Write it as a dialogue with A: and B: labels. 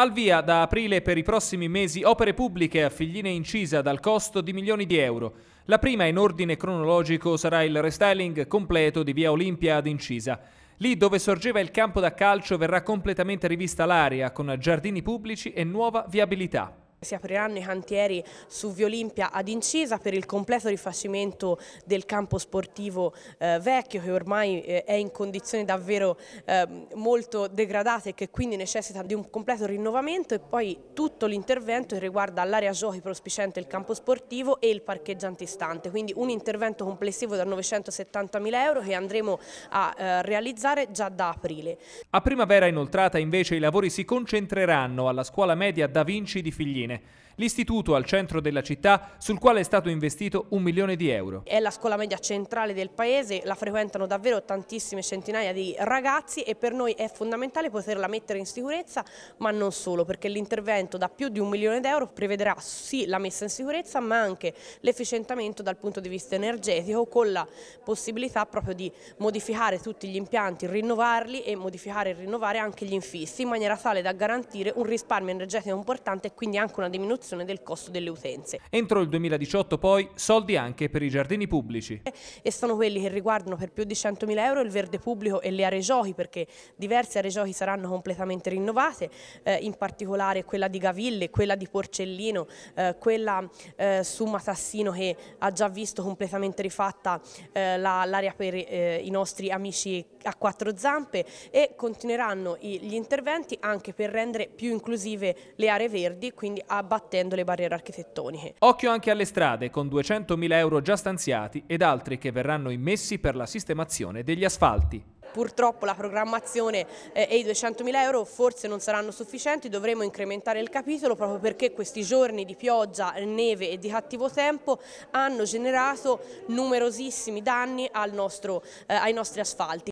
A: Al via da aprile per i prossimi mesi opere pubbliche a Figline Incisa dal costo di milioni di euro. La prima in ordine cronologico sarà il restyling completo di via Olimpia ad Incisa. Lì dove sorgeva il campo da calcio verrà completamente rivista l'area con giardini pubblici e nuova viabilità.
B: Si apriranno i cantieri su Violimpia ad Incisa per il completo rifacimento del campo sportivo eh, vecchio che ormai eh, è in condizioni davvero eh, molto degradate e che quindi necessita di un completo rinnovamento e poi tutto l'intervento riguarda l'area giochi prospiciente il campo sportivo e il parcheggio antistante. Quindi un intervento complessivo da 970 mila euro che andremo a eh, realizzare già da aprile.
A: A primavera inoltrata invece i lavori si concentreranno alla scuola media Da Vinci di Figlino bene. L'istituto al centro della città sul quale è stato investito un milione di euro.
B: È la scuola media centrale del paese, la frequentano davvero tantissime centinaia di ragazzi e per noi è fondamentale poterla mettere in sicurezza, ma non solo, perché l'intervento da più di un milione di euro prevederà sì la messa in sicurezza, ma anche l'efficientamento dal punto di vista energetico con la possibilità proprio di modificare tutti gli impianti, rinnovarli e modificare e rinnovare anche gli infissi in maniera tale da garantire un risparmio energetico importante e quindi anche una diminuzione del costo delle utenze.
A: Entro il 2018 poi soldi anche per i giardini pubblici.
B: E sono quelli che riguardano per più di 100.000 euro il verde pubblico e le aree giochi perché diverse aree giochi saranno completamente rinnovate, eh, in particolare quella di Gaville, quella di Porcellino, eh, quella eh, su Matassino che ha già visto completamente rifatta eh, l'area la, per eh, i nostri amici a quattro zampe e continueranno gli interventi anche per rendere più inclusive le aree verdi, quindi abbattendo le barriere architettoniche.
A: Occhio anche alle strade, con 200.000 euro già stanziati ed altri che verranno immessi per la sistemazione degli asfalti
B: purtroppo la programmazione eh, e i 200.000 euro forse non saranno sufficienti, dovremo incrementare il capitolo proprio perché questi giorni di pioggia, neve e di cattivo tempo hanno generato numerosissimi danni nostro, eh, ai nostri asfalti.